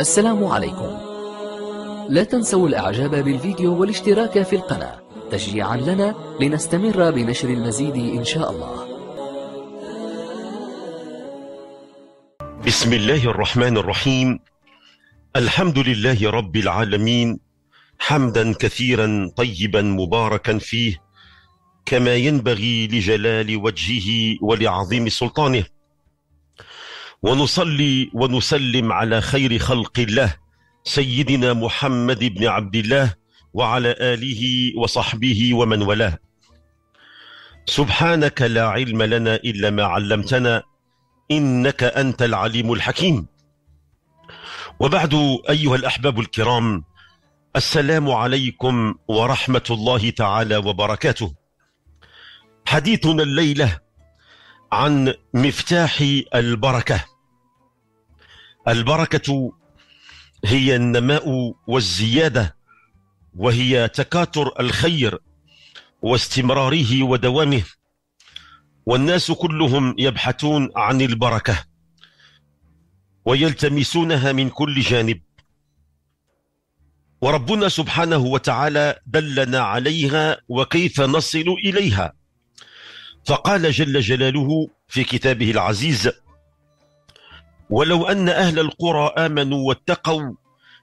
السلام عليكم لا تنسوا الاعجاب بالفيديو والاشتراك في القناة تشجيعا لنا لنستمر بنشر المزيد ان شاء الله بسم الله الرحمن الرحيم الحمد لله رب العالمين حمدا كثيرا طيبا مباركا فيه كما ينبغي لجلال وجهه ولعظيم سلطانه ونصلي ونسلم على خير خلق الله سيدنا محمد بن عبد الله وعلى آله وصحبه ومن والاه سبحانك لا علم لنا إلا ما علمتنا إنك أنت العليم الحكيم وبعد أيها الأحباب الكرام السلام عليكم ورحمة الله تعالى وبركاته حديثنا الليلة عن مفتاح البركة البركه هي النماء والزياده وهي تكاثر الخير واستمراره ودوامه والناس كلهم يبحثون عن البركه ويلتمسونها من كل جانب وربنا سبحانه وتعالى دلنا عليها وكيف نصل اليها فقال جل جلاله في كتابه العزيز ولو أن أهل القرى آمنوا واتقوا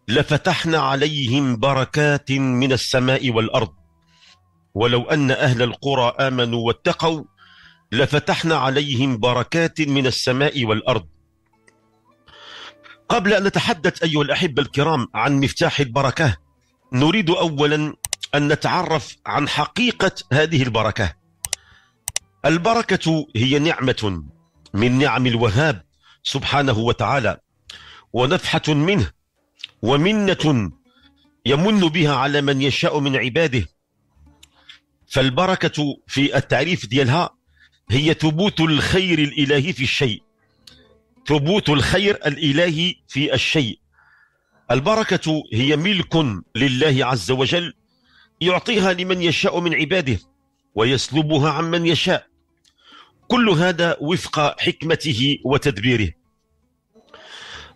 لفتحنا عليهم بركات من السماء والأرض ولو أن أهل القرى آمنوا واتقوا لفتحنا عليهم بركات من السماء والأرض قبل أن نتحدث أيها الأحبة الكرام عن مفتاح البركة نريد أولا أن نتعرف عن حقيقة هذه البركة البركة هي نعمة من نعم الوهاب سبحانه وتعالى ونفحة منه ومنة يمن بها على من يشاء من عباده فالبركة في التعريف ديالها هي ثبوت الخير الإلهي في الشيء ثبوت الخير الإلهي في الشيء البركة هي ملك لله عز وجل يعطيها لمن يشاء من عباده ويسلبها عمن يشاء كل هذا وفق حكمته وتدبيره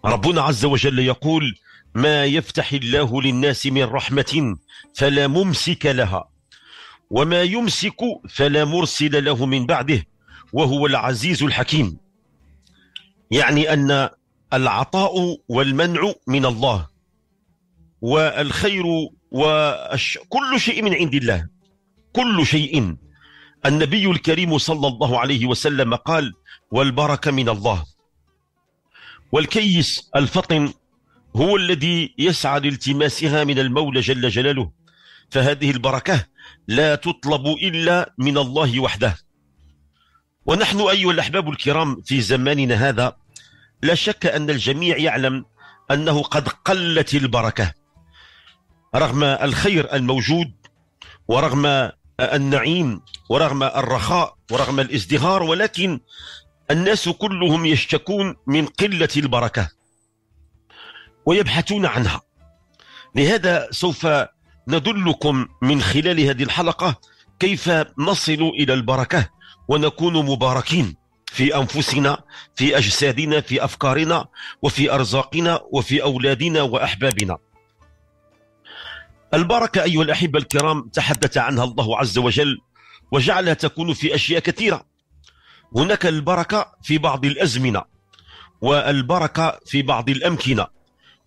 ربنا عز وجل يقول ما يفتح الله للناس من رحمة فلا ممسك لها وما يمسك فلا مرسل له من بعده وهو العزيز الحكيم يعني أن العطاء والمنع من الله والخير وكل شيء من عند الله كل شيء النبي الكريم صلى الله عليه وسلم قال والبركة من الله والكيس الفطن هو الذي يسعى لالتماسها من المولى جل جلاله فهذه البركة لا تطلب إلا من الله وحده ونحن أيها الأحباب الكرام في زماننا هذا لا شك أن الجميع يعلم أنه قد قلت البركة رغم الخير الموجود ورغم النعيم ورغم الرخاء ورغم الازدهار ولكن الناس كلهم يشتكون من قلة البركة ويبحثون عنها لهذا سوف ندلكم من خلال هذه الحلقة كيف نصل إلى البركة ونكون مباركين في أنفسنا في أجسادنا في أفكارنا وفي أرزاقنا وفي أولادنا وأحبابنا البركة أيها الأحبة الكرام تحدث عنها الله عز وجل وجعلها تكون في أشياء كثيرة هناك البركة في بعض الأزمنة والبركة في بعض الأمكنة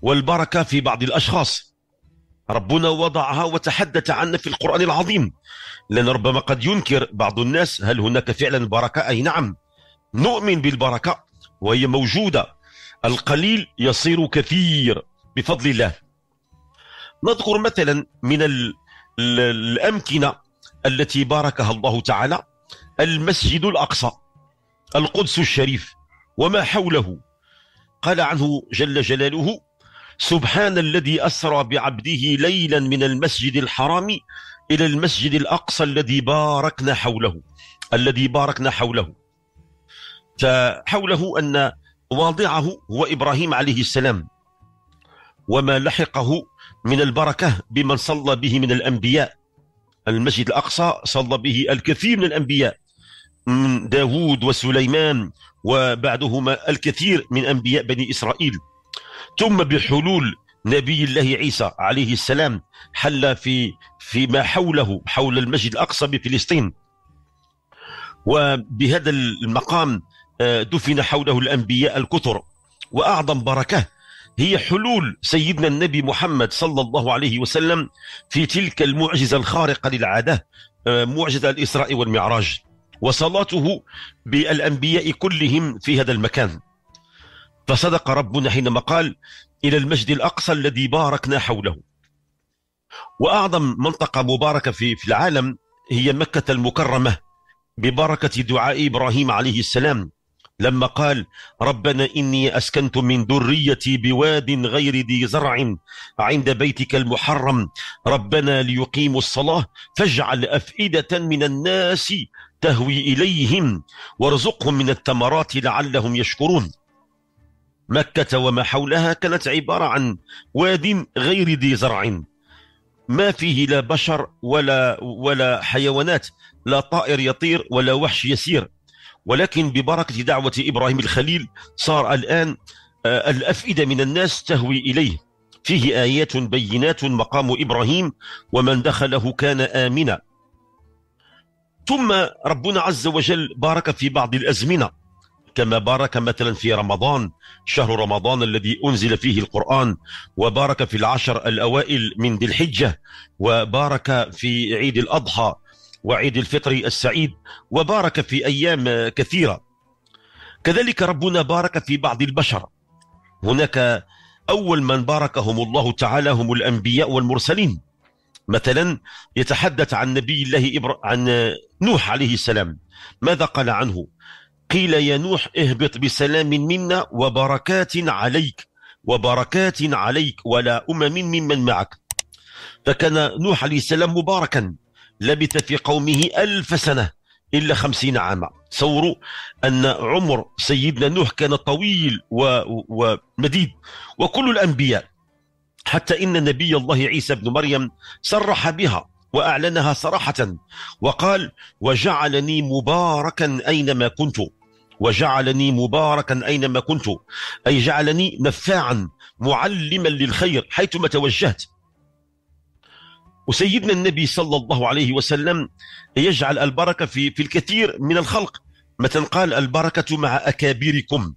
والبركة في بعض الأشخاص ربنا وضعها وتحدث عنها في القرآن العظيم لأن ربما قد ينكر بعض الناس هل هناك فعلا بركة أي نعم نؤمن بالبركة وهي موجودة القليل يصير كثير بفضل الله نذكر مثلا من الأمكنة التي باركها الله تعالى المسجد الأقصى القدس الشريف وما حوله قال عنه جل جلاله سبحان الذي أسرى بعبده ليلا من المسجد الحرام إلى المسجد الأقصى الذي باركنا حوله الذي باركنا حوله فحوله أن واضعه هو إبراهيم عليه السلام وما لحقه من البركة بمن صلى به من الأنبياء المسجد الأقصى صلى به الكثير من الأنبياء من داوود وسليمان وبعدهما الكثير من أنبياء بني إسرائيل ثم بحلول نبي الله عيسى عليه السلام حل في فيما حوله حول المسجد الأقصى بفلسطين وبهذا المقام آه، دفن حوله الأنبياء الكثر وأعظم بركة هي حلول سيدنا النبي محمد صلى الله عليه وسلم في تلك المعجزة الخارقة للعادة آه، معجزة الإسراء والمعراج وصلاته بالأنبياء كلهم في هذا المكان فصدق ربنا حينما قال إلى المسجد الأقصى الذي باركنا حوله وأعظم منطقة مباركة في, في العالم هي مكة المكرمة ببركة دعاء إبراهيم عليه السلام لما قال ربنا إني أسكنت من ذريتي بواد غير ذي زرع عند بيتك المحرم ربنا ليقيموا الصلاة فاجعل أفئدة من الناس تهوي إليهم وارزقهم من الثمرات لعلهم يشكرون مكة وما حولها كانت عبارة عن واد غير ذي زرع ما فيه لا بشر ولا ولا حيوانات لا طائر يطير ولا وحش يسير ولكن ببركة دعوة إبراهيم الخليل صار الآن آه، الأفئدة من الناس تهوي إليه فيه آيات بينات مقام إبراهيم ومن دخله كان آمنا ثم ربنا عز وجل بارك في بعض الأزمنة كما بارك مثلا في رمضان شهر رمضان الذي أنزل فيه القرآن وبارك في العشر الأوائل من ذي الحجة وبارك في عيد الأضحى وعيد الفطر السعيد وبارك في أيام كثيرة كذلك ربنا بارك في بعض البشر هناك أول من باركهم الله تعالى هم الأنبياء والمرسلين مثلا يتحدث عن نبي الله إبر... عن نوح عليه السلام ماذا قال عنه قيل يا نوح اهبط بسلام منا وبركات عليك وبركات عليك ولا أمم ممن معك فكان نوح عليه السلام مباركا لبث في قومه ألف سنة إلا خمسين عاما تصوروا أن عمر سيدنا نوح كان طويل ومديد وكل الأنبياء حتى إن نبي الله عيسى بن مريم صرح بها وأعلنها صراحة وقال وجعلني مباركا أينما كنت وجعلني مباركا أينما كنت أي جعلني نفاعا معلما للخير حيثما توجهت وسيدنا النبي صلى الله عليه وسلم يجعل البركة في, في الكثير من الخلق مثلا قال البركة مع أكابركم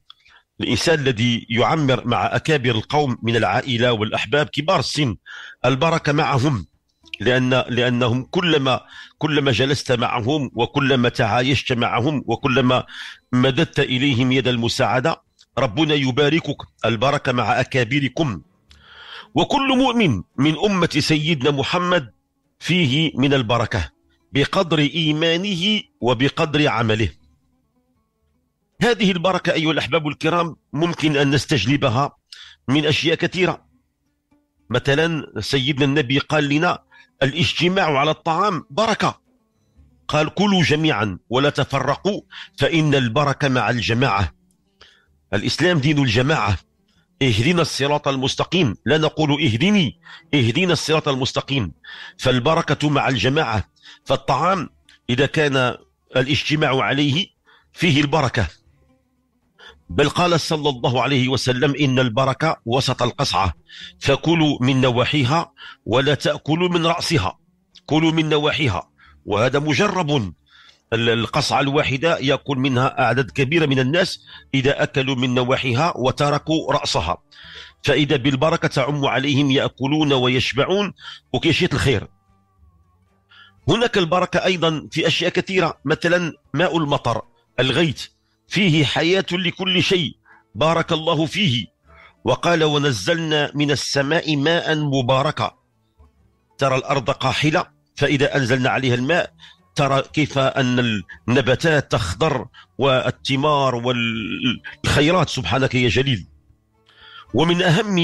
الإنسان الذي يعمر مع أكابر القوم من العائلة والأحباب كبار السن البركة معهم لأن لأنهم كلما كلما جلست معهم وكلما تعايشت معهم وكلما مددت إليهم يد المساعدة ربنا يباركك البركة مع أكابركم وكل مؤمن من أمة سيدنا محمد فيه من البركة بقدر إيمانه وبقدر عمله هذه البركة أيها الأحباب الكرام ممكن أن نستجلبها من أشياء كثيرة مثلا سيدنا النبي قال لنا الاجتماع على الطعام بركة قال كلوا جميعا ولا تفرقوا فإن البركة مع الجماعة الإسلام دين الجماعة اهدنا الصراط المستقيم لا نقول اهدني اهدنا الصراط المستقيم فالبركة مع الجماعة فالطعام إذا كان الاجتماع عليه فيه البركة بل قال صلى الله عليه وسلم إن البركة وسط القصعة فكلوا من نواحيها ولا تأكلوا من رأسها كلوا من نواحيها وهذا مجرب القصعة الواحدة يأكل منها أعداد كبيرة من الناس إذا أكلوا من نواحيها وتركوا رأسها فإذا بالبركة تعم عليهم يأكلون ويشبعون وكيشية الخير هناك البركة أيضا في أشياء كثيرة مثلا ماء المطر الغيث فيه حياة لكل شيء بارك الله فيه وقال ونزلنا من السماء ماء مباركا ترى الأرض قاحلة فإذا أنزلنا عليها الماء ترى كيف أن النباتات تخضر والثمار والخيرات سبحانك يا جليل ومن أهم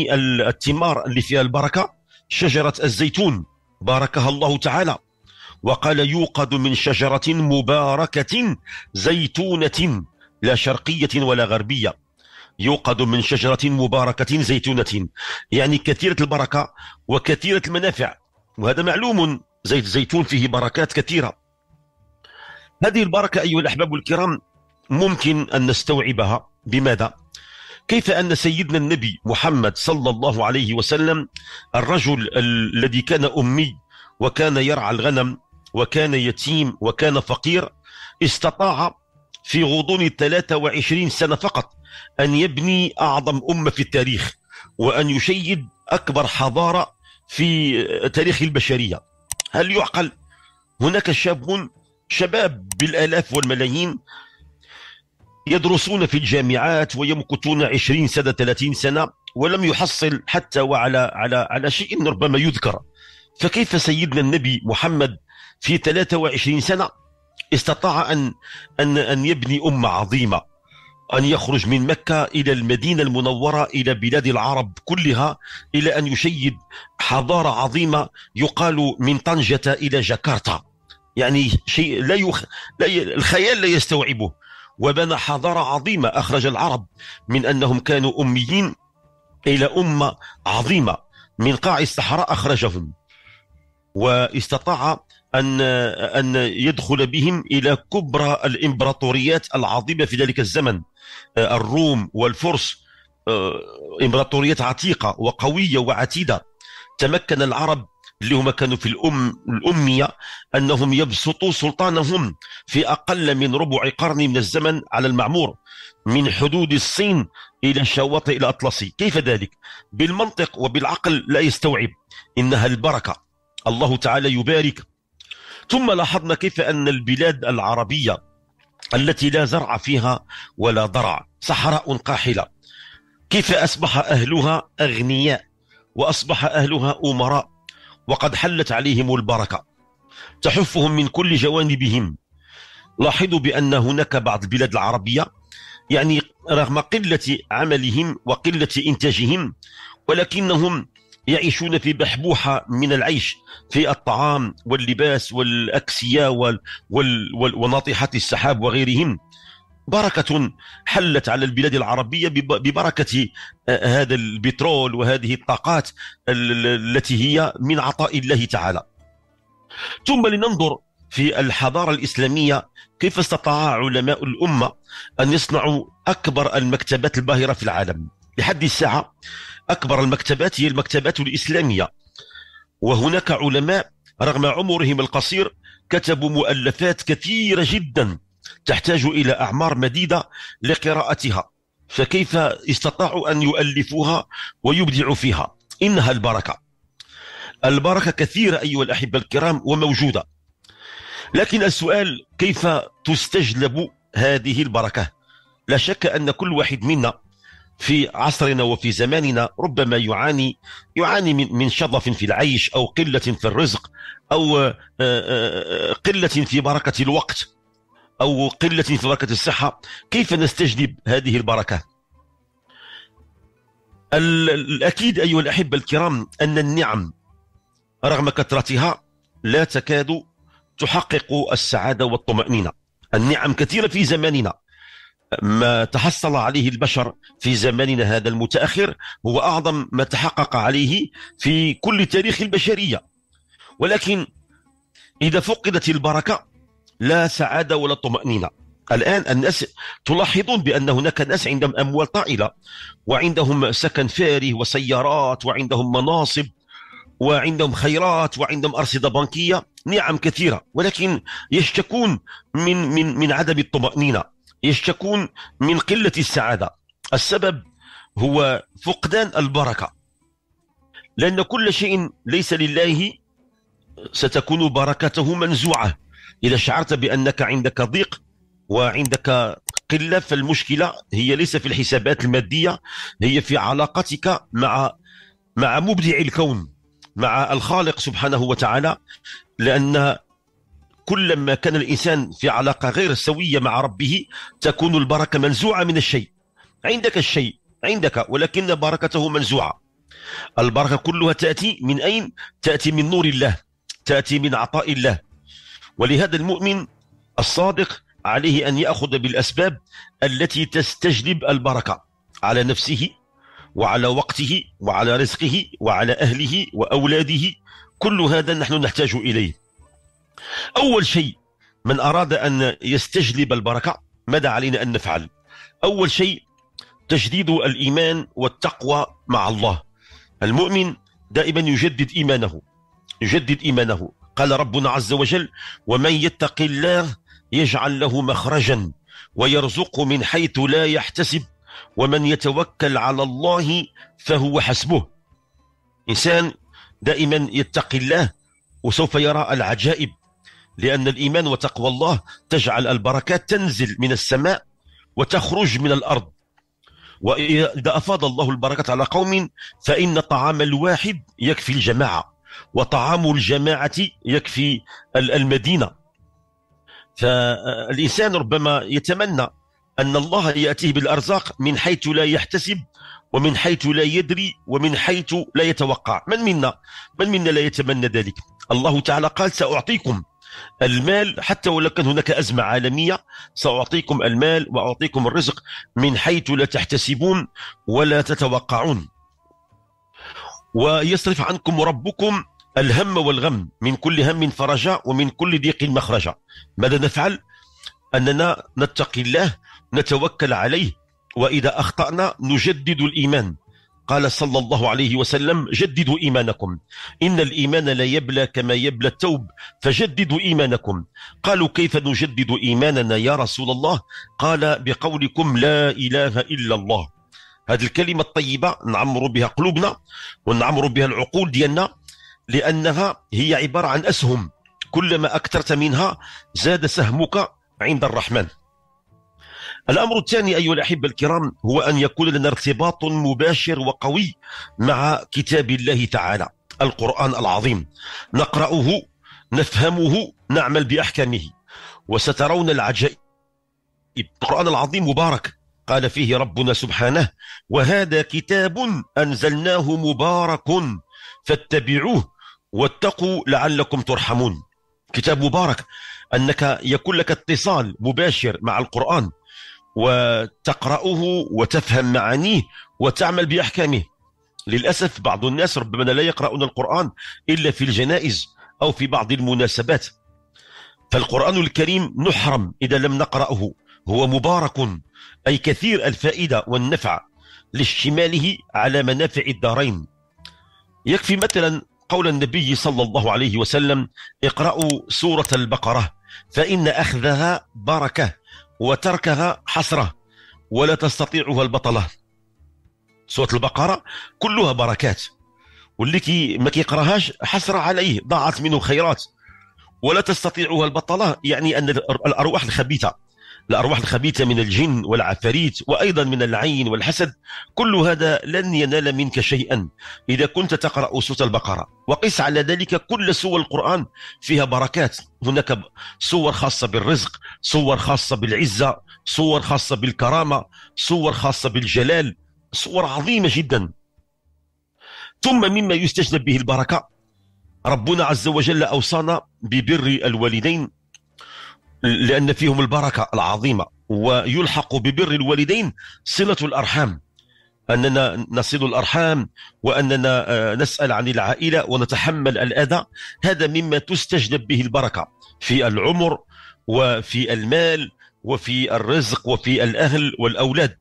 الثمار اللي فيها البركة شجرة الزيتون باركها الله تعالى وقال يوقد من شجرة مباركة زيتونة لا شرقية ولا غربية يوقد من شجرة مباركة زيتونة يعني كثيرة البركة وكثيرة المنافع وهذا معلوم زيت الزيتون فيه بركات كثيرة هذه البركة أيها الأحباب الكرام ممكن أن نستوعبها بماذا؟ كيف أن سيدنا النبي محمد صلى الله عليه وسلم الرجل الذي كان أمي وكان يرعى الغنم وكان يتيم وكان فقير استطاع في غضون 23 سنة فقط أن يبني أعظم أمة في التاريخ وأن يشيد أكبر حضارة في تاريخ البشرية هل يعقل هناك شاب شباب بالالاف والملايين يدرسون في الجامعات ويمكثون 20 سنه 30 سنه ولم يحصل حتى وعلى على على شيء ربما يذكر فكيف سيدنا النبي محمد في 23 سنه استطاع ان ان ان يبني امه عظيمه ان يخرج من مكه الى المدينه المنوره الى بلاد العرب كلها الى ان يشيد حضاره عظيمه يقال من طنجه الى جاكرتا يعني شيء لا, يخ... لا ي... الخيال لا يستوعبه وبنى حضارة عظيمة أخرج العرب من أنهم كانوا أميين إلى أمة عظيمة من قاع الصحراء أخرجهم واستطاع أن أن يدخل بهم إلى كبرى الإمبراطوريات العظيمة في ذلك الزمن آه، الروم والفرس آه، إمبراطوريات عتيقة وقوية وعتيدة تمكن العرب اللي هما كانوا في الأم الأمية أنهم يبسطوا سلطانهم في أقل من ربع قرن من الزمن على المعمور من حدود الصين إلى الشواطئ الأطلسي كيف ذلك؟ بالمنطق وبالعقل لا يستوعب إنها البركة الله تعالى يبارك ثم لاحظنا كيف أن البلاد العربية التي لا زرع فيها ولا ضرع صحراء قاحلة كيف أصبح أهلها أغنياء وأصبح أهلها أمراء وقد حلت عليهم البركة تحفهم من كل جوانبهم لاحظوا بأن هناك بعض البلاد العربية يعني رغم قلة عملهم وقلة إنتاجهم ولكنهم يعيشون في بحبوحة من العيش في الطعام واللباس والأكسية وال وال وال وناطحات السحاب وغيرهم بركة حلت على البلاد العربية ببركة آه، آه، هذا البترول وهذه الطاقات التي هي من عطاء الله تعالى ثم لننظر في الحضارة الإسلامية كيف استطاع علماء الأمة أن يصنعوا أكبر المكتبات الباهرة في العالم لحد الساعة أكبر المكتبات هي المكتبات الإسلامية وهناك علماء رغم عمرهم القصير كتبوا مؤلفات كثيرة جدا تحتاج إلى أعمار مديدة لقراءتها فكيف استطاعوا أن يؤلفوها ويبدعوا فيها إنها البركة البركة كثيرة أيها الأحبة الكرام وموجودة لكن السؤال كيف تستجلب هذه البركة لا شك أن كل واحد منا في عصرنا وفي زماننا ربما يعاني يعاني من شظف في العيش أو قلة في الرزق أو آه، آه، آه، قلة في بركة الوقت أو قلة في بركة الصحة كيف نستجلب هذه البركة الأكيد أيها الأحبة الكرام أن النعم رغم كثرتها لا تكاد تحقق السعادة والطمأنينة النعم كثيرة في زماننا ما تحصل عليه البشر في زماننا هذا المتأخر هو أعظم ما تحقق عليه في كل تاريخ البشرية ولكن إذا فقدت البركة لا سعادة ولا طمأنينة الآن الناس تلاحظون بأن هناك ناس عندهم أموال طائلة وعندهم سكن فاري وسيارات وعندهم مناصب وعندهم خيرات وعندهم أرصدة بنكية نعم كثيرة ولكن يشتكون من من من عدم الطمأنينة يشتكون من قلة السعادة السبب هو فقدان البركة لأن كل شيء ليس لله ستكون بركته منزوعة إذا شعرت بأنك عندك ضيق وعندك قلة فالمشكلة هي ليس في الحسابات المادية هي في علاقتك مع مع مبدع الكون مع الخالق سبحانه وتعالى لأن كلما كان الإنسان في علاقة غير سوية مع ربه تكون البركة منزوعة من الشيء عندك الشيء عندك ولكن بركته منزوعة البركة كلها تأتي من أين؟ تأتي من نور الله تأتي من عطاء الله ولهذا المؤمن الصادق عليه أن يأخذ بالأسباب التي تستجلب البركة على نفسه وعلى وقته وعلى رزقه وعلى أهله وأولاده كل هذا نحن نحتاج إليه أول شيء من أراد أن يستجلب البركة ماذا علينا أن نفعل أول شيء تجديد الإيمان والتقوى مع الله المؤمن دائما يجدد إيمانه يجدد إيمانه قال ربنا عز وجل ومن يتق الله يجعل له مخرجا ويرزقه من حيث لا يحتسب ومن يتوكل على الله فهو حسبه إنسان دائما يتقي الله وسوف يرى العجائب لأن الإيمان وتقوى الله تجعل البركات تنزل من السماء وتخرج من الأرض وإذا أفاض الله البركات على قوم فإن طعام الواحد يكفي الجماعة وطعام الجماعة يكفي المدينة فالإنسان ربما يتمنى أن الله يأتيه بالأرزاق من حيث لا يحتسب ومن حيث لا يدري ومن حيث لا يتوقع من منا من منا لا يتمنى ذلك الله تعالى قال سأعطيكم المال حتى ولو كان هناك أزمة عالمية سأعطيكم المال وأعطيكم الرزق من حيث لا تحتسبون ولا تتوقعون ويصرف عنكم ربكم الهم والغم من كل هم فرجا ومن كل ضيق مخرجا ماذا نفعل أننا نتقي الله نتوكل عليه وإذا أخطأنا نجدد الإيمان قال صلى الله عليه وسلم جددوا إيمانكم إن الإيمان لا يبلى كما يبلى التوب فجددوا إيمانكم قالوا كيف نجدد إيماننا يا رسول الله قال بقولكم لا إله إلا الله هذه الكلمة الطيبة نعمروا بها قلوبنا ونعمروا بها العقول ديالنا لأنها هي عبارة عن أسهم كلما أكثرت منها زاد سهمك عند الرحمن الأمر الثاني أيها الأحبة الكرام هو أن يكون لنا ارتباط مباشر وقوي مع كتاب الله تعالى القرآن العظيم نقرأه نفهمه نعمل بأحكامه وسترون العجائب القرآن العظيم مبارك قال فيه ربنا سبحانه وهذا كتاب أنزلناه مبارك فاتبعوه واتقوا لعلكم ترحمون كتاب مبارك أنك يكون لك اتصال مباشر مع القرآن وتقرأه وتفهم معانيه وتعمل بأحكامه للأسف بعض الناس ربما لا يقرؤون القرآن إلا في الجنائز أو في بعض المناسبات فالقرآن الكريم نحرم إذا لم نقرأه هو مبارك أي كثير الفائدة والنفع لاشتماله على منافع الدارين يكفي مثلا قول النبي صلى الله عليه وسلم اقرأوا سورة البقرة فإن أخذها بركة وتركها حسرة ولا تستطيعها البطلة سورة البقرة كلها بركات واللي ما كيقراهاش حسرة عليه ضاعت منه خيرات ولا تستطيعها البطلة يعني أن الأرواح الخبيثة الأرواح الخبيثة من الجن والعفاريت وأيضا من العين والحسد كل هذا لن ينال منك شيئا إذا كنت تقرأ سورة البقرة وقس على ذلك كل سور القرآن فيها بركات هناك صور خاصة بالرزق صور خاصة بالعزة صور خاصة بالكرامة صور خاصة بالجلال صور عظيمة جدا ثم مما يستجلب به البركة ربنا عز وجل أوصانا ببر الوالدين لأن فيهم البركة العظيمة ويلحق ببر الوالدين صلة الأرحام أننا نصل الأرحام وأننا آه، نسأل عن العائلة ونتحمل الأذى هذا مما تستجلب به البركة في العمر وفي المال وفي الرزق وفي الأهل والأولاد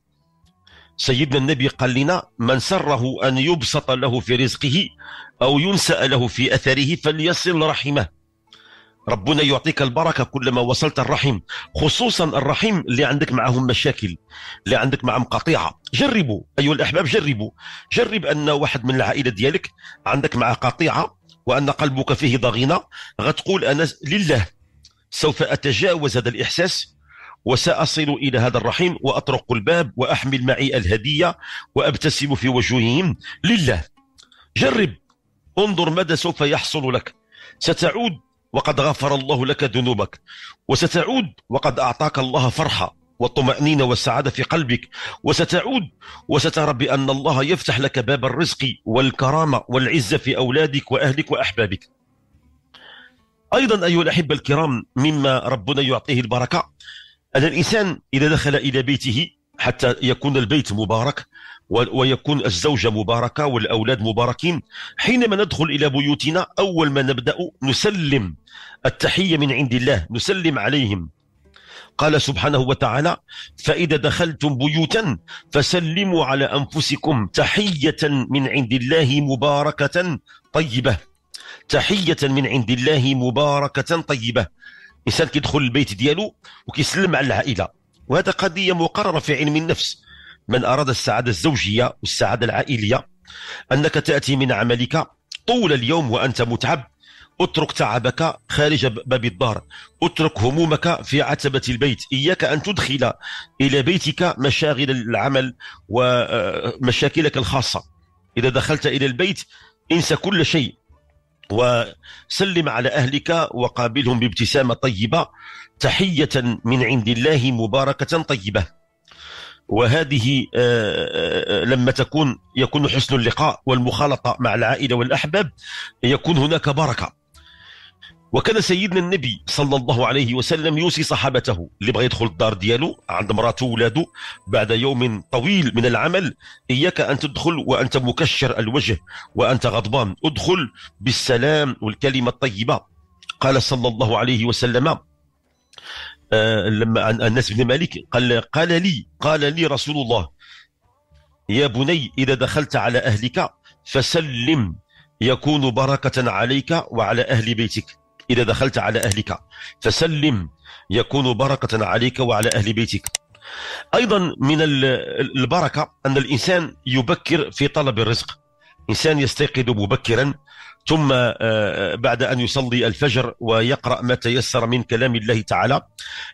سيدنا النبي قال لنا من سره أن يبسط له في رزقه أو ينسأ له في أثره فليصل رحمه ربنا يعطيك البركة كلما وصلت الرحم خصوصا الرحم اللي عندك معهم مشاكل اللي عندك معهم قطيعة جربوا أيها الأحباب جربوا جرب أن واحد من العائلة ديالك عندك معه قطيعة وأن قلبك فيه ضغينة غتقول أنا لله سوف أتجاوز هذا الإحساس وسأصل إلى هذا الرحيم وأطرق الباب وأحمل معي الهدية وأبتسم في وجوههم لله جرب انظر ماذا سوف يحصل لك ستعود وقد غفر الله لك ذنوبك وستعود وقد أعطاك الله فرحة والطمأنينة والسعادة في قلبك وستعود وسترى بأن الله يفتح لك باب الرزق والكرامة والعزة في أولادك وأهلك وأحبابك أيضا أيها الأحبة الكرام مما ربنا يعطيه البركة أن الإنسان إذا دخل إلى بيته حتى يكون البيت مبارك ويكون الزوجة مباركة والأولاد مباركين حينما ندخل إلى بيوتنا أول ما نبدأ نسلم التحية من عند الله نسلم عليهم قال سبحانه وتعالى فإذا دخلتم بيوتا فسلموا على أنفسكم تحية من عند الله مباركة طيبة تحية من عند الله مباركة طيبة إنسان كيدخل البيت ديالو وكيسلم على العائلة وهذا قضية مقررة في علم النفس من أراد السعادة الزوجية والسعادة العائلية أنك تأتي من عملك طول اليوم وأنت متعب اترك تعبك خارج باب الدار اترك همومك في عتبة البيت إياك أن تدخل إلى بيتك مشاغل العمل ومشاكلك آه، الخاصة إذا دخلت إلى البيت انسى كل شيء وسلم على أهلك وقابلهم بابتسامة طيبة تحية من عند الله مباركة طيبة وهذه آه، آه، آه، لما تكون يكون حسن اللقاء والمخالطه مع العائله والاحباب يكون هناك بركه وكان سيدنا النبي صلى الله عليه وسلم يوصي صحابته اللي بغى يدخل الدار ديالو عند مراته وولاده بعد يوم طويل من العمل اياك ان تدخل وانت مكشر الوجه وانت غضبان ادخل بالسلام والكلمه الطيبه قال صلى الله عليه وسلم لما آه، الناس بن مالك قال قال لي قال لي رسول الله يا بني إذا دخلت على أهلك فسلم يكون بركة عليك وعلى أهل بيتك إذا دخلت على أهلك فسلم يكون بركة عليك وعلى أهل بيتك أيضا من البركة أن الإنسان يبكر في طلب الرزق إنسان يستيقظ مبكرا ثم آه، آه، بعد أن يصلي الفجر ويقرأ ما تيسر من كلام الله تعالى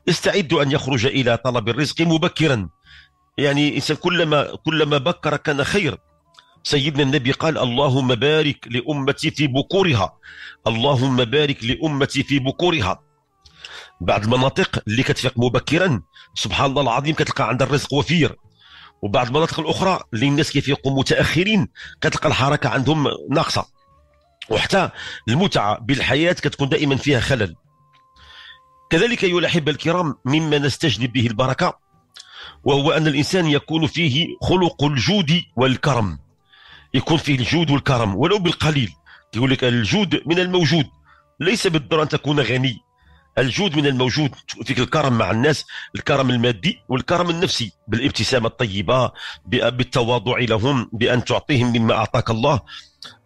استعد أن يخرج إلى طلب الرزق مبكرا يعني كلما كلما بكر كان خير سيدنا النبي قال اللهم بارك لأمتي في بكورها اللهم بارك لأمتي في بكورها بعض المناطق اللي كتفيق مبكرا سبحان الله العظيم كتلقى عندها الرزق وفير وبعض المناطق الاخرى اللي الناس كيفيقوا متاخرين كتلقى الحركه عندهم ناقصه وحتى المتعة بالحياة كتكون دائما فيها خلل كذلك أيها الأحبة الكرام مما نستجلب به البركة وهو أن الإنسان يكون فيه خلق الجود والكرم يكون فيه الجود والكرم ولو بالقليل يقول لك الجود من الموجود ليس بالضرورة أن تكون غني الجود من الموجود فيك الكرم مع الناس الكرم المادي والكرم النفسي بالابتسامة الطيبة بالتواضع لهم بأن تعطيهم مما أعطاك الله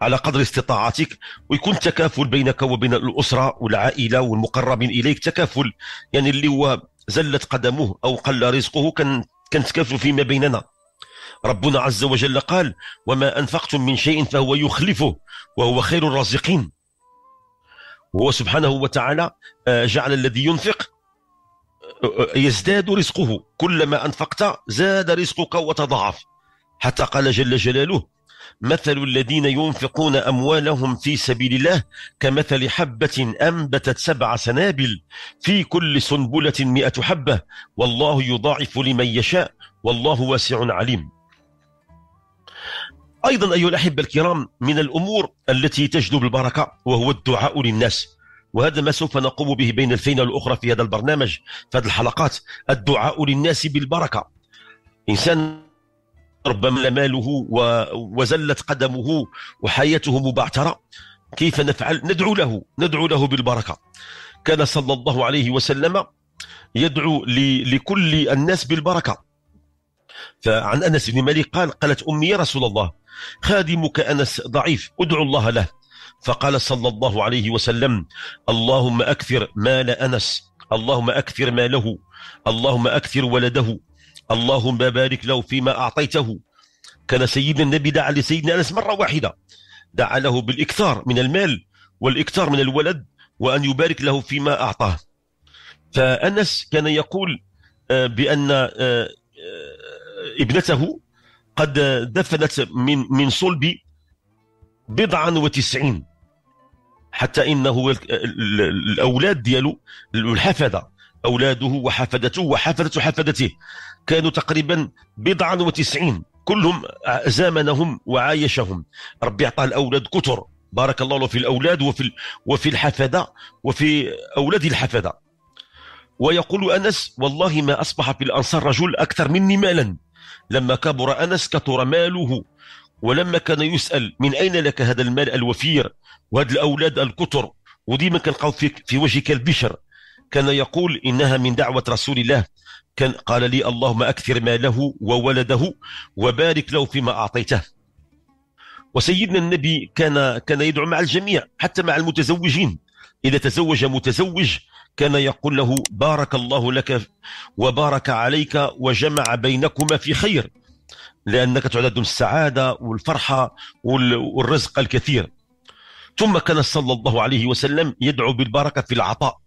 على قدر استطاعتك ويكون تكافل بينك وبين الاسره والعائله والمقربين اليك تكافل يعني اللي هو زلت قدمه او قل رزقه كان كنتكافلوا فيما بيننا ربنا عز وجل قال وما انفقتم من شيء فهو يخلفه وهو خير الرازقين وهو سبحانه وتعالى آه، جعل الذي ينفق آه، آه، يزداد رزقه كلما انفقت زاد رزقك وتضاعف حتى قال جل جلاله مثل الذين ينفقون أموالهم في سبيل الله كمثل حبة أنبتت سبع سنابل في كل سنبلة مئة حبة والله يضاعف لمن يشاء والله واسع عليم أيضا أيها الأحبة الكرام من الأمور التي تجلب البركة وهو الدعاء للناس وهذا ما سوف نقوم به بين الفينة والأخرى في هذا البرنامج في هذه الحلقات الدعاء للناس بالبركة إنسان ربما ماله وزلت قدمه وحياته مبعترة كيف نفعل ندعو له ندعو له بالبركة كان صلى الله عليه وسلم يدعو لكل الناس بالبركة فعن أنس بن مالك قال قالت أمي يا رسول الله خادمك أنس ضعيف ادعو الله له فقال صلى الله عليه وسلم اللهم أكثر مال أنس اللهم أكثر ماله اللهم أكثر ولده اللهم بارك له فيما أعطيته كان سيدنا النبي دعا لسيدنا أنس مرة واحدة دعا له بالإكثار من المال والإكثار من الولد وأن يبارك له فيما أعطاه فأنس كان يقول آه، بأن آه، آه، ابنته قد دفنت من من صلب بضعا وتسعين حتى انه الاولاد ديالو الحفده أولاده وحفدته وحفدة حفدته كانوا تقريبا بضعا وتسعين كلهم زامنهم وعايشهم ربي أعطاه الأولاد كثر بارك الله له في الأولاد وفي وفي الحفدة وفي أولاد الحفدة ويقول أنس والله ما أصبح في الأنصار رجل أكثر مني مالا لما كبر أنس كثر ماله ولما كان يسأل من أين لك هذا المال الوفير وهذا الأولاد الكتر وديما كنلقاو في, في وجهك البشر كان يقول إنها من دعوة رسول الله كان قال لي اللهم أكثر ماله وولده وبارك له فيما أعطيته وسيدنا النبي كان كان يدعو مع الجميع حتى مع المتزوجين إذا تزوج متزوج كان يقول له بارك الله لك وبارك عليك وجمع بينكما في خير لأنك تعدد السعادة والفرحة والرزق الكثير ثم كان صلى الله عليه وسلم يدعو بالبركة في العطاء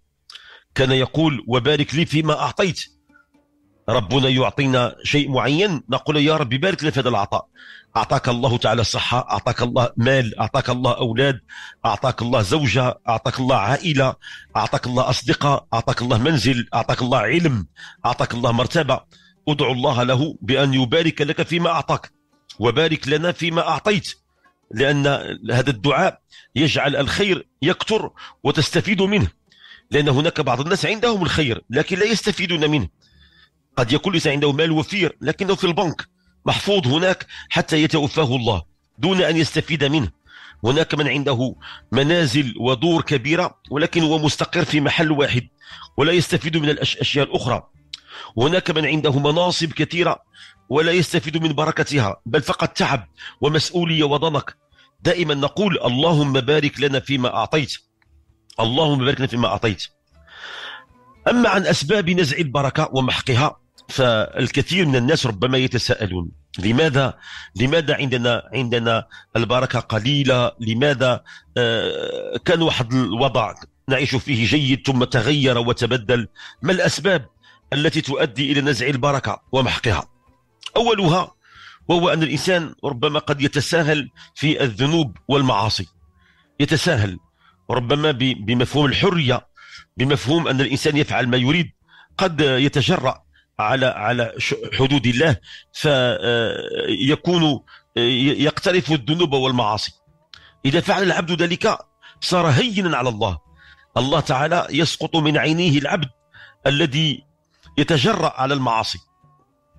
كان يقول وبارك لي فيما أعطيت ربنا يعطينا شيء معين نقول يا رب بارك لي في هذا العطاء أعطاك الله تعالى صحة أعطاك الله مال أعطاك الله أولاد أعطاك الله زوجة أعطاك الله عائلة أعطاك الله أصدقاء أعطاك الله منزل أعطاك الله علم أعطاك الله مرتبة ادعو الله له بأن يبارك لك فيما أعطاك وبارك لنا فيما أعطيت لأن هذا الدعاء يجعل الخير يكثر وتستفيد منه لأن هناك بعض الناس عندهم الخير لكن لا يستفيدون منه قد يكون ليس عنده مال وفير لكنه في البنك محفوظ هناك حتى يتوفاه الله دون أن يستفيد منه هناك من عنده منازل ودور كبيرة ولكن هو مستقر في محل واحد ولا يستفيد من الأشياء الأخرى هناك من عنده مناصب كثيرة ولا يستفيد من بركتها بل فقط تعب ومسؤولية وضنك دائما نقول اللهم بارك لنا فيما أعطيت اللهم بارك لنا فيما أعطيت أما عن أسباب نزع البركة ومحقها فالكثير من الناس ربما يتساءلون لماذا لماذا عندنا عندنا البركه قليله لماذا آه، كان واحد الوضع نعيش فيه جيد ثم تغير وتبدل ما الاسباب التي تؤدي الى نزع البركه ومحقها اولها وهو ان الانسان ربما قد يتساهل في الذنوب والمعاصي يتساهل ربما بمفهوم الحريه بمفهوم ان الانسان يفعل ما يريد قد يتجرأ على على حدود الله فيكون آه، آه، يقترف الذنوب والمعاصي اذا فعل العبد ذلك صار هينا على الله الله تعالى يسقط من عينيه العبد الذي يتجرأ على المعاصي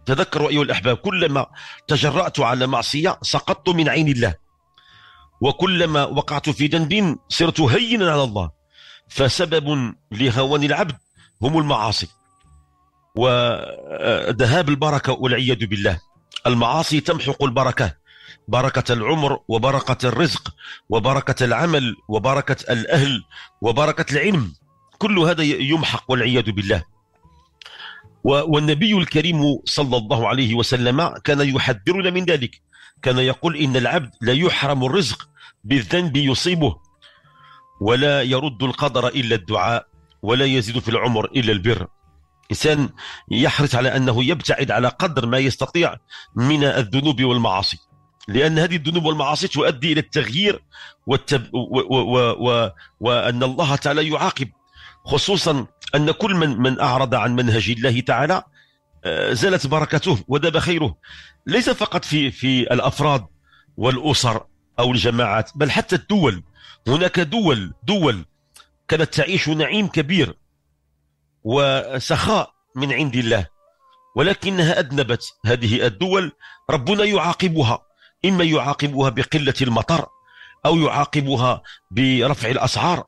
تذكروا أيها الأحباب كلما تجرأت على معصية سقطت من عين الله وكلما وقعت في ذنب صرت هينا على الله فسبب لهوان العبد هم المعاصي وذهاب البركة والعياذ بالله المعاصي تمحق البركة بركة العمر وبركة الرزق وبركة العمل وبركة الأهل وبركة العلم كل هذا يمحق والعياذ بالله والنبي الكريم صلى الله عليه وسلم كان يحذرنا من ذلك كان يقول إن العبد لا يحرم الرزق بالذنب يصيبه ولا يرد القدر إلا الدعاء ولا يزيد في العمر إلا البر إنسان يحرص على أنه يبتعد على قدر ما يستطيع من الذنوب والمعاصي لأن هذه الذنوب والمعاصي تؤدي إلى التغيير والتب... و... و... و... وأن الله تعالى يعاقب خصوصا أن كل من, من أعرض عن منهج الله تعالى زالت بركته وذهب خيره ليس فقط في في الافراد والاسر او الجماعات بل حتى الدول هناك دول دول كانت تعيش نعيم كبير وسخاء من عند الله ولكنها أذنبت هذه الدول ربنا يعاقبها إما يعاقبها بقلة المطر أو يعاقبها برفع الأسعار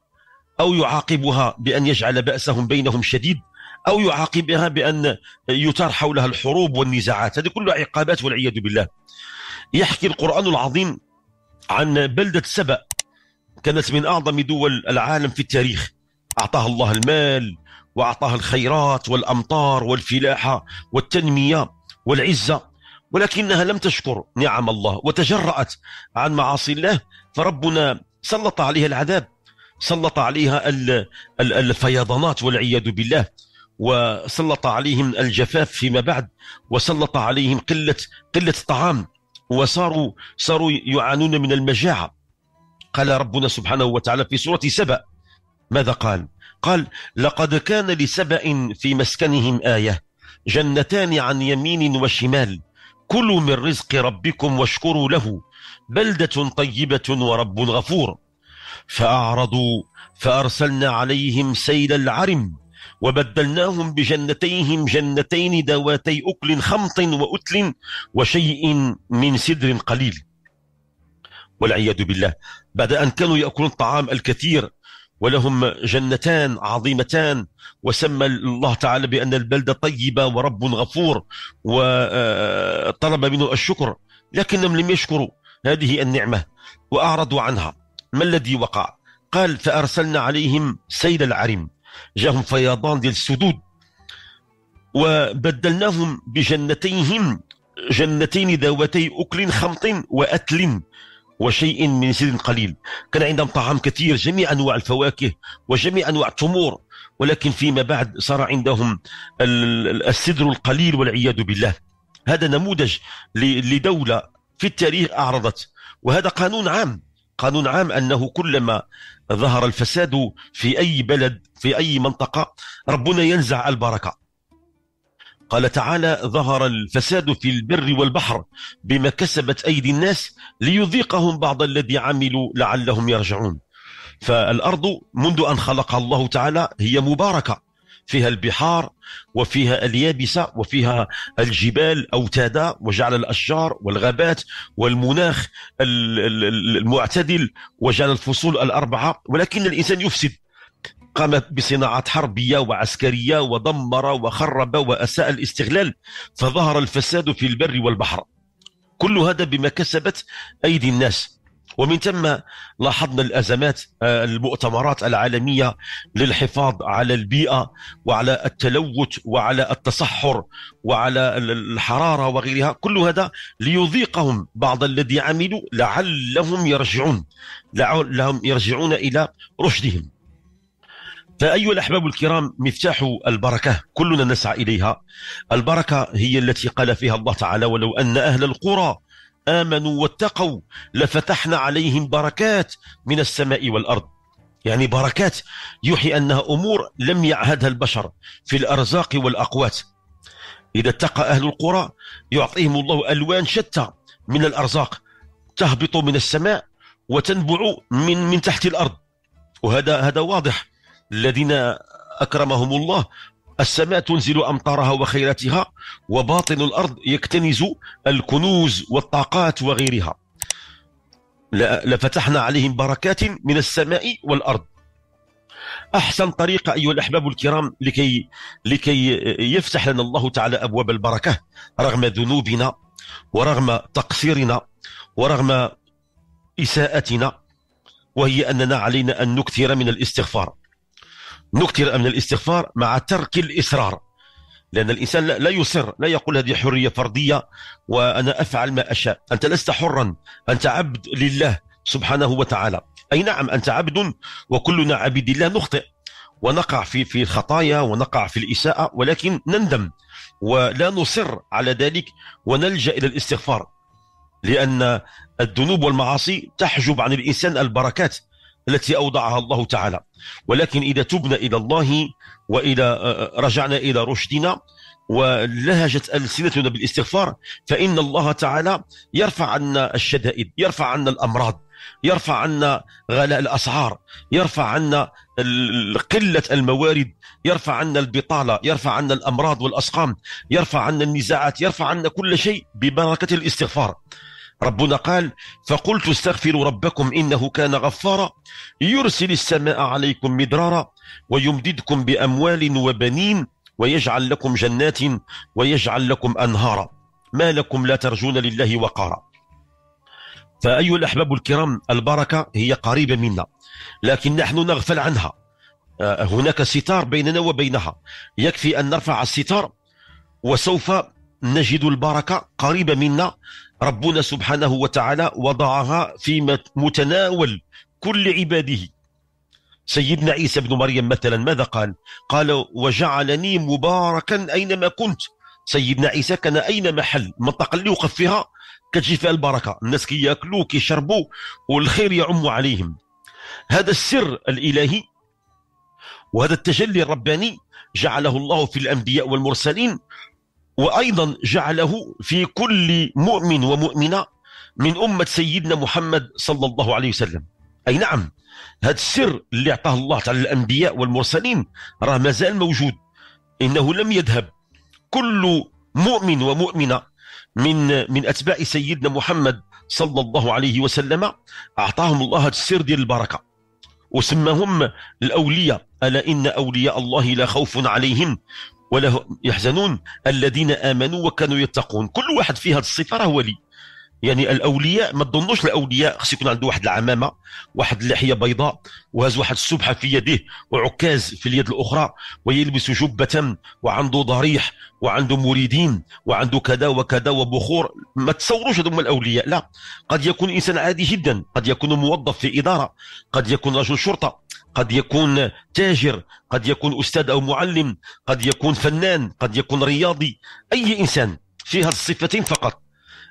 أو يعاقبها بأن يجعل بأسهم بينهم شديد او يعاقبها بان يثار حولها الحروب والنزاعات هذه كلها عقابات والعياذ بالله يحكي القران العظيم عن بلده سبأ كانت من اعظم دول العالم في التاريخ اعطاها الله المال واعطاها الخيرات والامطار والفلاحه والتنميه والعزه ولكنها لم تشكر نعم الله وتجرأت عن معاصي الله فربنا سلط عليها العذاب سلط عليها الفيضانات والعياذ بالله وسلط عليهم الجفاف فيما بعد وسلط عليهم قلة قلة الطعام وصاروا صاروا يعانون من المجاعة قال ربنا سبحانه وتعالى في سورة سبأ ماذا قال؟ قال لقد كان لسبأ في مسكنهم آية جنتان عن يمين وشمال كلوا من رزق ربكم واشكروا له بلدة طيبة ورب غفور فأعرضوا فأرسلنا عليهم سيل العرم وبدلناهم بجنتيهم جنتين ذواتي أكل خمط وأتل وشيء من سدر قليل والعياذ بالله بعد أن كانوا يأكلون الطعام الكثير ولهم جنتان عظيمتان وسمى الله تعالى بأن البلدة طيبة ورب غفور وطلب منه الشكر لكنهم لم يشكروا هذه النعمة وأعرضوا عنها ما الذي وقع قال فأرسلنا عليهم سيل العرم جاهم فيضان ديال السدود وبدلناهم بجنتيهم جنتين ذواتي أكل خمط وأتل وشيء من سد قليل كان عندهم طعام كثير جميع أنواع الفواكه وجميع أنواع التمور ولكن فيما بعد صار عندهم السدر القليل والعياذ بالله هذا نموذج لدولة في التاريخ أعرضت وهذا قانون عام قانون عام انه كلما ظهر الفساد في اي بلد في اي منطقه ربنا ينزع البركه قال تعالى ظهر الفساد في البر والبحر بما كسبت ايدي الناس ليذيقهم بعض الذي عملوا لعلهم يرجعون فالارض منذ ان خلقها الله تعالى هي مباركه فيها البحار وفيها اليابسة وفيها الجبال أوتادا وجعل الأشجار والغابات والمناخ المعتدل وجعل الفصول الأربعة ولكن الإنسان يفسد قام بصناعات حربية وعسكرية ودمر وخرب وأساء الاستغلال فظهر الفساد في البر والبحر كل هذا بما كسبت أيدي الناس ومن ثم لاحظنا الأزمات آه، المؤتمرات العالمية للحفاظ على البيئة وعلى التلوث وعلى التصحر وعلى الحرارة وغيرها كل هذا ليذيقهم بعض الذي عملوا لعلهم يرجعون لعلهم يرجعون إلى رشدهم فأيها الأحباب الكرام مفتاح البركة كلنا نسعى إليها البركة هي التي قال فيها الله تعالى ولو أن أهل القرى آمنوا واتقوا لفتحنا عليهم بركات من السماء والأرض يعني بركات يوحي أنها أمور لم يعهدها البشر في الأرزاق والأقوات إذا اتقى أهل القرى يعطيهم الله ألوان شتى من الأرزاق تهبط من السماء وتنبع من من تحت الأرض وهذا هذا واضح الذين أكرمهم الله السماء تنزل أمطارها وخيراتها وباطن الأرض يكتنز الكنوز والطاقات وغيرها لفتحنا عليهم بركات من السماء والأرض أحسن طريقة أيها الأحباب الكرام لكي, لكي يفتح لنا الله تعالى أبواب البركة رغم ذنوبنا ورغم تقصيرنا ورغم إساءتنا وهي أننا علينا أن نكثر من الاستغفار نكثر من الاستغفار مع ترك الإصرار لأن الإنسان لا يصر لا يقول هذه حرية فردية وأنا أفعل ما أشاء أنت لست حرا أنت عبد لله سبحانه وتعالى أي نعم أنت عبد وكلنا عبيد الله نخطئ ونقع في في الخطايا ونقع في الإساءة ولكن نندم ولا نصر على ذلك ونلجأ إلى الاستغفار لأن الذنوب والمعاصي تحجب عن الإنسان البركات التي أوضعها الله تعالى ولكن إذا تبنا إلى الله وإذا آه، رجعنا إلى رشدنا ولهجت ألسنتنا بالاستغفار فإن الله تعالى يرفع عنا الشدائد يرفع عنا الأمراض يرفع عنا غلاء الأسعار يرفع عنا قلة الموارد يرفع عنا البطالة يرفع عنا الأمراض والأسقام يرفع عنا النزاعات يرفع عنا كل شيء ببركة الاستغفار ربنا قال فقلت استغفروا ربكم إنه كان غفارا يرسل السماء عليكم مدرارا ويمددكم بأموال وبنين ويجعل لكم جنات ويجعل لكم أنهارا ما لكم لا ترجون لله وقارا فأيها الأحباب الكرام البركة هي قريبة منا لكن نحن نغفل عنها آه، هناك ستار بيننا وبينها يكفي أن نرفع الستار وسوف نجد البركة قريبة منا ربنا سبحانه وتعالى وضعها في متناول كل عباده سيدنا عيسى بن مريم مثلا ماذا قال قال وجعلني مباركا أينما كنت سيدنا عيسى كان أين محل المنطقة اللي وقف فيها كتجي فيها البركة الناس كياكلوا كي كيشربوا والخير يعم عليهم هذا السر الإلهي وهذا التجلي الرباني جعله الله في الأنبياء والمرسلين وأيضا جعله في كل مؤمن ومؤمنة من أمة سيدنا محمد صلى الله عليه وسلم أي نعم هذا السر اللي أعطاه الله تعالى الأنبياء والمرسلين راه مازال موجود إنه لم يذهب كل مؤمن ومؤمنة من من أتباع سيدنا محمد صلى الله عليه وسلم أعطاهم الله هذا السر ديال البركة وسماهم الأولياء ألا إن أولياء الله لا خوف عليهم ولا يحزنون الذين امنوا وكانوا يتقون كل واحد في هذه الصفه راه ولي يعني الاولياء ما تظنوش الاولياء خص يكون عنده واحد العمامه واحد اللحيه بيضاء وهز واحد السبحه في يده وعكاز في اليد الاخرى ويلبس جبه وعنده ضريح وعنده مريدين وعنده كذا وكذا وبخور ما تصوروش هذوما الاولياء لا قد يكون انسان عادي جدا قد يكون موظف في اداره قد يكون رجل شرطه قد يكون تاجر قد يكون استاذ او معلم قد يكون فنان قد يكون رياضي اي انسان في هذه الصفتين فقط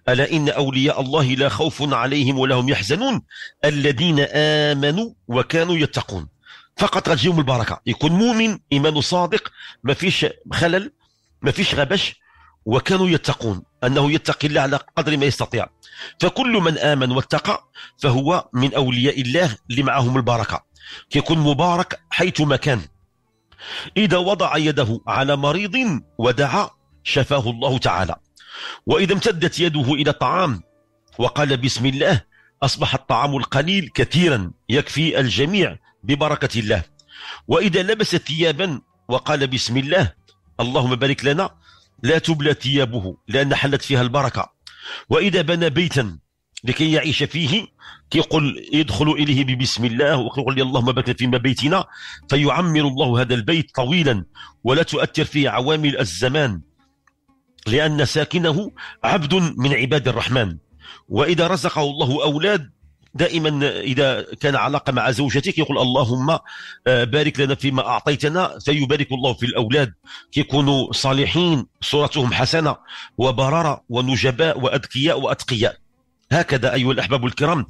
ألا إن أولياء الله لا خوف عليهم ولا هم يحزنون الذين آمنوا وكانوا يتقون فقط غتجيهم البركة يكون مؤمن إيمان صادق ما فيش خلل ما فيش غبش وكانوا يتقون أنه يتقي الله على قدر ما يستطيع فكل من آمن واتقى فهو من أولياء الله اللي معهم البركة يكون مبارك حيثما كان إذا وضع يده على مريض ودعا شفاه الله تعالى وإذا امتدت يده إلى الطعام وقال بسم الله أصبح الطعام القليل كثيرا يكفي الجميع ببركة الله وإذا لبس ثيابا وقال بسم الله اللهم بارك لنا لا تبلى ثيابه لأن حلت فيها البركة وإذا بنى بيتا لكي يعيش فيه كيقول يدخل إليه ببسم الله ويقول لي اللهم بارك فيما بيتنا فيعمر الله هذا البيت طويلا ولا تؤثر فيه عوامل الزمان لأن ساكنه عبد من عباد الرحمن وإذا رزقه الله أولاد دائما اذا كان علاقه مع زوجتك يقول اللهم آه، بارك لنا فيما اعطيتنا فيبارك الله في الاولاد كيكونوا صالحين صورتهم حسنه وبرره ونجباء واذكياء واتقياء هكذا ايها الاحباب الكرام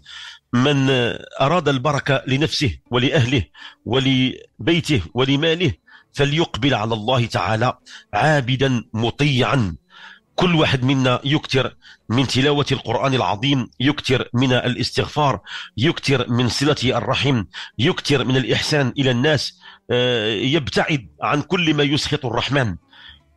من آه، اراد البركه لنفسه ولاهله ولبيته ولماله فليقبل على الله تعالى عابدا مطيعا كل واحد منا يكثر من تلاوة القرآن العظيم يكثر من الاستغفار يكثر من صلة الرحم يكثر من الإحسان إلى الناس آه، يبتعد عن كل ما يسخط الرحمن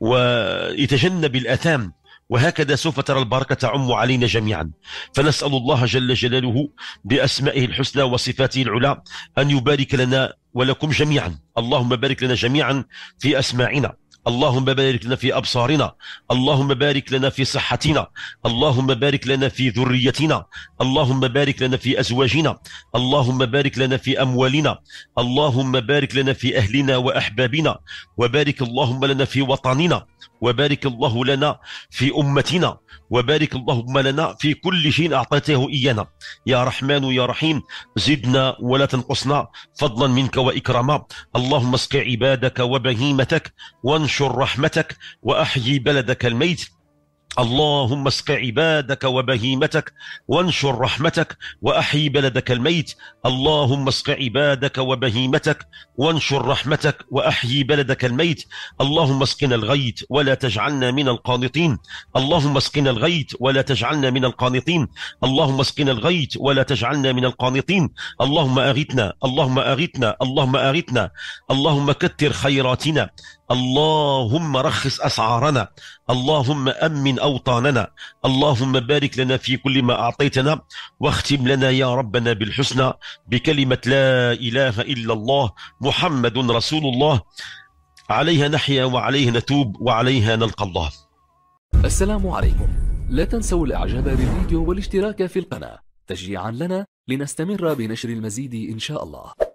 ويتجنب الأثام وهكذا سوف ترى البركة تعم علينا جميعا فنسأل الله جل جلاله بأسمائه الحسنى وصفاته العلى أن يبارك لنا ولكم جميعا اللهم بارك لنا جميعا في أسماعنا اللهم بارك لنا في أبصارنا اللهم بارك لنا في صحتنا اللهم بارك لنا في ذريتنا اللهم بارك لنا في أزواجنا اللهم بارك لنا في أموالنا اللهم بارك لنا في أهلنا وأحبابنا وبارك اللهم لنا في وطننا وبارك الله لنا في أمتنا وبارك اللهم لنا في كل شيء أعطيته إيانا يا رحمن يا رحيم زدنا ولا تنقصنا فضلا منك وإكراما اللهم اسق عبادك وبهيمتك وانشر وانشر رحمتك وأحيي بلدك الميت اللهم اسق عبادك وبهيمتك وانشر رحمتك واحيي بلدك الميت اللهم اسق عبادك وبهيمتك وانشر رحمتك واحيي بلدك الميت اللهم اسقنا الغيث ولا تجعلنا من القانطين اللهم اسقنا الغيث ولا تجعلنا من القانطين اللهم اسقنا الغيث ولا تجعلنا من القانطين اللهم اغثنا اللهم اغثنا اللهم اغثنا اللهم كثر خيراتنا اللهم رخص أسعارنا اللهم أمن أوطاننا اللهم بارك لنا في كل ما أعطيتنا واختم لنا يا ربنا بالحسنى بكلمة لا إله إلا الله محمد رسول الله عليها نحيا وعليه نتوب وعليها نلقى الله السلام عليكم لا تنسوا الإعجاب بالفيديو والاشتراك في القناة تشجيعا لنا لنستمر بنشر المزيد إن شاء الله